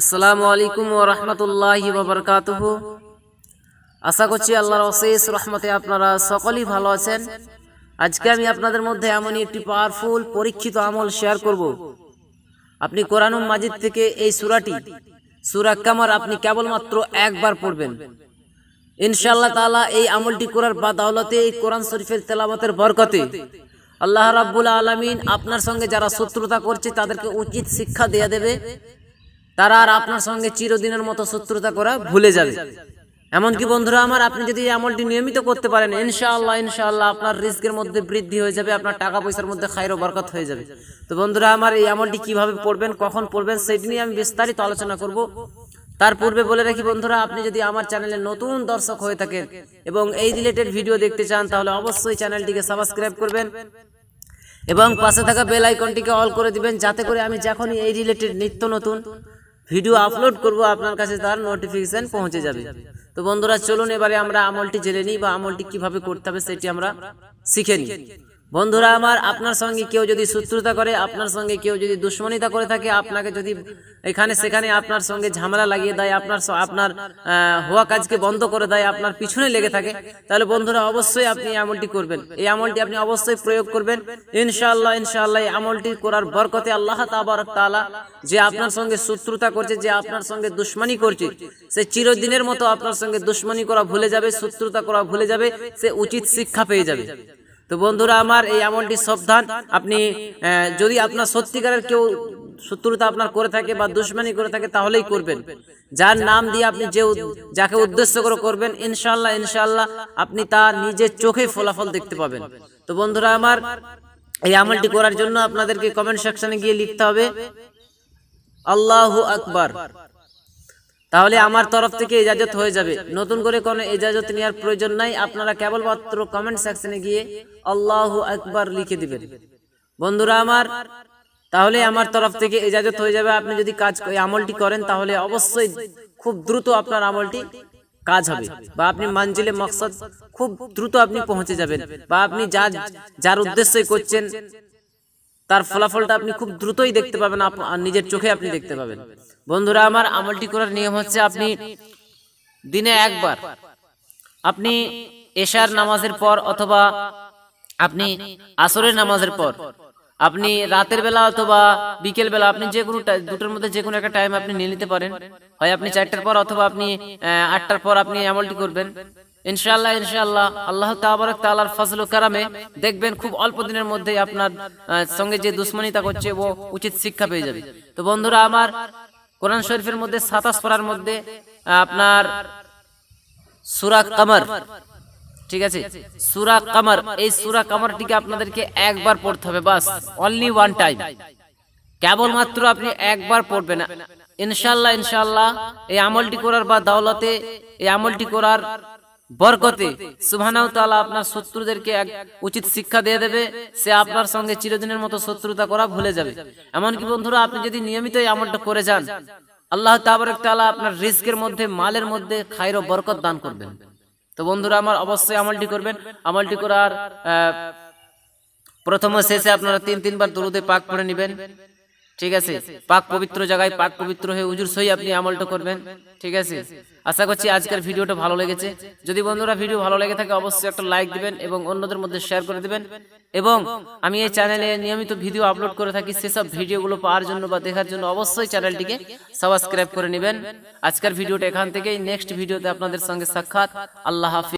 আসসালামু আলাইকুম ও রহমতুল্লাহি বাবরকাতহ আশা করছি আল্লাহর অশেষ রহমতে আপনারা সকলেই ভালো আছেন আজকে আমি আপনাদের মধ্যে এমনই একটি পাওয়ারফুল পরীক্ষিত আমল শেয়ার করব আপনি কোরআনুম মাজিদ থেকে এই সুরাটি সুরা কামার আপনি কেবলমাত্র একবার পড়বেন ইনশাআল্লাহ তালা এই আমলটি করার বা দাওলাতে এই কোরআন শরীফের তেলাবাতের বরকতে আল্লাহ রাব্বুল আলমিন আপনার সঙ্গে যারা শত্রুতা করছে তাদেরকে উচিত শিক্ষা দিয়ে দেবে তারা আর আপনার সঙ্গে চিরদিনের মতো শত্রুতা করা ভুলে যাবে এমনকি বন্ধুরা আমার আপনি যদি এই আমলটি নিয়মিত করতে পারেন ইনশাআল্লাহ ইনশাআল্লাহ আপনার রিস্কের মধ্যে বৃদ্ধি হয়ে যাবে আপনার টাকা পয়সার মধ্যে খাইরো বরকত হয়ে যাবে তো বন্ধুরা আমার এই আমলটি কিভাবে পড়বেন কখন পড়বেন সেটি নিয়ে আমি বিস্তারিত আলোচনা করব তার পূর্বে বলে রাখি বন্ধুরা আপনি যদি আমার চ্যানেলে নতুন দর্শক হয়ে থাকেন এবং এই রিলেটেড ভিডিও দেখতে চান তাহলে অবশ্যই চ্যানেলটিকে সাবস্ক্রাইব করবেন এবং পাশে থাকা বেল আইকনটিকে অল করে দিবেন যাতে করে আমি যখনই এই রিলেটেড নিত্য নতুন ভিডিও আপলোড করব আপনার কাছে তার নোটিফিকেশান পৌঁছে যাবে তো বন্ধুরা চলুন এবারে আমরা আমলটি জেনে নিই বা আমলটি কিভাবে করতে হবে সেটি আমরা শিখে নিই বন্ধুরা আমার আপনার সঙ্গে কেউ যদি শত্রুতা করে আপনার সঙ্গে কেউ যদি দুশ্মনিতা করে থাকে আপনাকে যদি এখানে সেখানে আপনার সঙ্গে ঝামেলা লাগিয়ে দেয় আপনার আপনার হওয়া কাজকে বন্ধ করে দেয় আপনার পিছনে লেগে থাকে তাহলে বন্ধুরা অবশ্যই আপনি এই আমলটি করবেন এই আমলটি আপনি অবশ্যই প্রয়োগ করবেন ইনশাআল্লাহ ইনশাআল্লাহ এই আমলটি করার বরকতে আল্লাহ তালা যে আপনার সঙ্গে শত্রুতা করছে যে আপনার সঙ্গে দুশ্মনী করছে সে চিরদিনের মতো আপনার সঙ্গে দুশ্মনী করা ভুলে যাবে শত্রুতা করা ভুলে যাবে সে উচিত শিক্ষা পেয়ে যাবে তো বন্ধুরা আমার এই আমলটি সাবধান আপনি যদি আপনার সত্যিকারের কেউ শত্রুতা আপনার করে থাকে বা দুশ্মনী করে থাকে তাহলেই করবেন যার নাম দিয়ে আপনি যে যাকে উদ্দেশ্য করে করবেন ইনশাল্লাহ ইনশাল্লাহ আপনি তা নিজের চোখে ফলাফল দেখতে পাবেন তো বন্ধুরা আমার এই আমলটি করার জন্য আপনাদেরকে কমেন্ট সেকশনে গিয়ে লিখতে হবে আল্লাহু আকবার তাহলে আমার তরফ থেকে ইজাজত হয়ে যাবে নতুন করে কোনো ইজাজত নেওয়ার প্রয়োজন নাই আপনারা কেবলমাত্র কমেন্ট সেকশনে গিয়ে আল্লাহ একবার লিখে দিবেন বন্ধুরা আমার তাহলে আমার তরফ থেকে ইজাজত হয়ে যাবে আপনি যদি কাজ আমলটি করেন তাহলে অবশ্যই খুব দ্রুত আপনার আমলটি কাজ হবে বা আপনি মানজিলে মকসদ খুব দ্রুত আপনি পৌঁছে যাবেন বা আপনি যা যার উদ্দেশ্যে করছেন তার ফলাফলটা আপনি খুব দ্রুতই দেখতে পাবেন নিজের চোখে আপনি দেখতে পাবেন বন্ধুরা আমার আমলটি করার নিয়ম হচ্ছে আপনি দিনে একবার আপনি এশার নামাজের পর অথবা আপনি আসরের নামাজের পর আপনি রাতের বেলা অথবা বিকেল বেলা আপনি যে কোনো দুটোর মধ্যে যে কোনো একটা টাইম আপনি নিয়ে নিতে পারেন হয় আপনি চারটার পর অথবা আপনি আটটার পর আপনি আমলটি করবেন ইনশাল্লাহ ইনশাল্লাহ আল্লাহ তাবারক তালার ফজল কারামে দেখবেন খুব অল্প দিনের মধ্যে আপনার সঙ্গে যে দুশ্মনীতা করছে ও উচিত শিক্ষা পেয়ে যাবে তো বন্ধুরা আমার কোরআন শরীফের মধ্যে সাতাশ পড়ার মধ্যে আপনার সুরা কামার ঠিক আছে সুরা কামার এই সুরা কামারটিকে আপনাদেরকে একবার পড়তে হবে বাস অনলি ওয়ান টাইম কেবলমাত্র আপনি একবার পড়বেন ইনশাল্লাহ ইনশাল্লাহ এই আমলটি করার বা দাওলাতে এই আমলটি করার বরকতে সুবহানাহু তালা আপনার শত্রুদেরকে এক উচিত শিক্ষা দিয়ে দেবে সে আপনার সঙ্গে চিরদিনের মতো শত্রুতা করা ভুলে যাবে এমনকি বন্ধুরা আপনি যদি নিয়মিত এমনটা আমলটা করে যান আল্লাহ তাবারক তালা আপনার রিস্কের মধ্যে মালের মধ্যে খায়র বরকত দান করবেন তো বন্ধুরা আমার অবশ্যই আমলটি করবেন আমলটি করার প্রথম শেষে আপনারা তিন তিনবার দুরুদে পাক পড়ে নেবেন ঠিক আছে পাক পবিত্র জায়গায় পাক পবিত্র হয়ে উজুর সই আপনি আমলটা করবেন ঠিক আছে আশা করছি আচ্ছা, আজকের আচ্ছা, ভিডিওটা আচ্ছা। ভালো লেগেছে যদি বন্ধুরা ভিডিও ভালো লেগে থাকে অবশ্যই একটা লাইক দিবেন এবং অন্যদের মধ্যে শেয়ার করে দিবেন এবং আমি এই চ্যানেলে নিয়মিত ভিডিও আপলোড করে থাকি সেসব ভিডিওগুলো পাওয়ার জন্য বা দেখার জন্য অবশ্যই চ্যানেলটিকে সাবস্ক্রাইব করে নেবেন আজকের ভিডিওটা এখান থেকেই নেক্সট ভিডিওতে আপনাদের সঙ্গে সাক্ষাৎ আল্লাহ হাফিজ